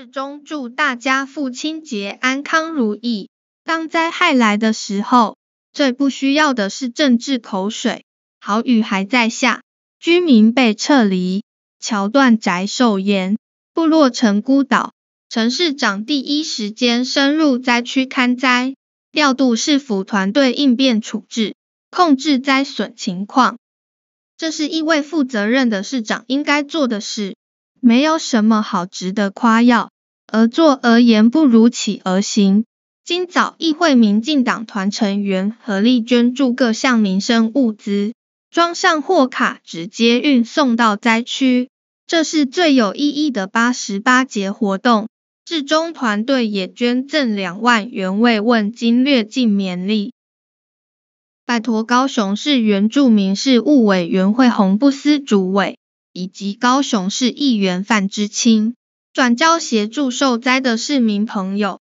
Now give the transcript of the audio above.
市中祝大家父亲节安康如意。当灾害来的时候，最不需要的是政治口水。好雨还在下，居民被撤离，桥断、宅受淹、部落成孤岛。市长第一时间深入灾区勘灾，调度市府团队应变处置，控制灾损情况。这是一位负责任的市长应该做的事。没有什么好值得夸耀，而做而言不如起而行。今早，议会民进党团成员合力捐助各项民生物资，装上货卡直接运送到灾区，这是最有意义的八十八节活动。至中团队也捐赠两万元慰问金，略尽绵力。拜托高雄市原住民事务委员会洪布斯主委。以及高雄市议员范之清，转交协助受灾的市民朋友。